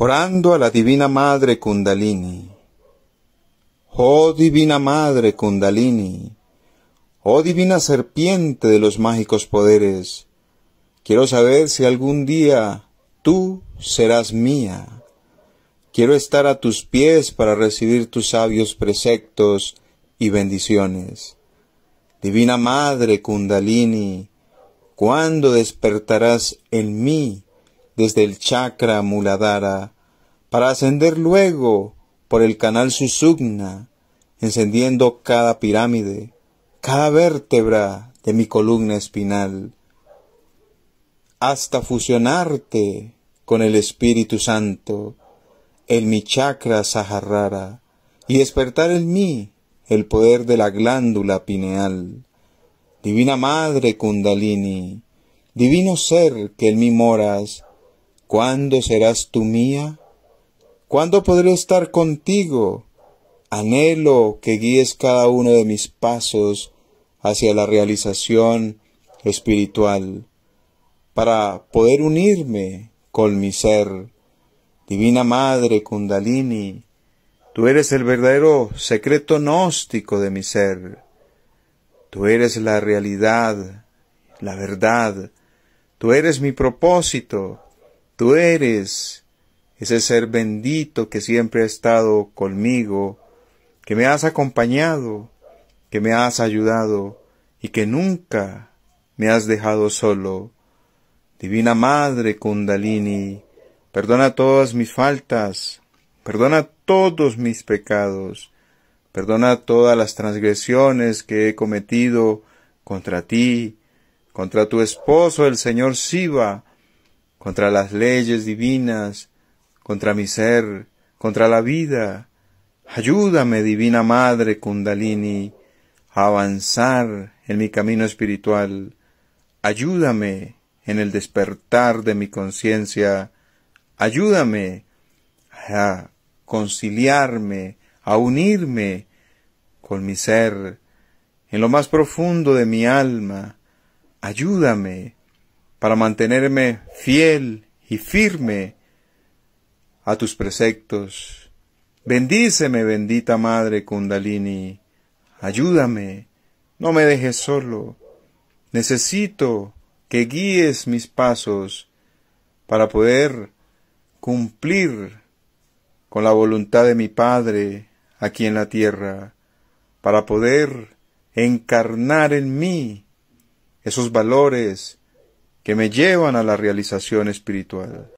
orando a la Divina Madre Kundalini. Oh Divina Madre Kundalini, oh Divina Serpiente de los mágicos poderes, quiero saber si algún día tú serás mía. Quiero estar a tus pies para recibir tus sabios preceptos y bendiciones. Divina Madre Kundalini, ¿cuándo despertarás en mí desde el chakra muladara para ascender luego por el canal Susugna, encendiendo cada pirámide, cada vértebra de mi columna espinal, hasta fusionarte con el Espíritu Santo en mi chakra Saharrara y despertar en mí el poder de la glándula pineal. Divina Madre Kundalini, divino ser que en mí moras, ¿Cuándo serás tú mía? ¿Cuándo podré estar contigo? Anhelo que guíes cada uno de mis pasos hacia la realización espiritual, para poder unirme con mi ser. Divina Madre Kundalini, tú eres el verdadero secreto gnóstico de mi ser. Tú eres la realidad, la verdad. Tú eres mi propósito. Tú eres ese ser bendito que siempre ha estado conmigo, que me has acompañado, que me has ayudado y que nunca me has dejado solo. Divina Madre Kundalini, perdona todas mis faltas, perdona todos mis pecados, perdona todas las transgresiones que he cometido contra ti, contra tu esposo el Señor Siva, contra las leyes divinas, contra mi ser, contra la vida. Ayúdame, Divina Madre Kundalini, a avanzar en mi camino espiritual. Ayúdame en el despertar de mi conciencia. Ayúdame a conciliarme, a unirme con mi ser, en lo más profundo de mi alma. Ayúdame para mantenerme fiel y firme a tus preceptos. Bendíceme, bendita Madre Kundalini, ayúdame, no me dejes solo. Necesito que guíes mis pasos para poder cumplir con la voluntad de mi Padre aquí en la tierra, para poder encarnar en mí esos valores que me llevan a la realización espiritual.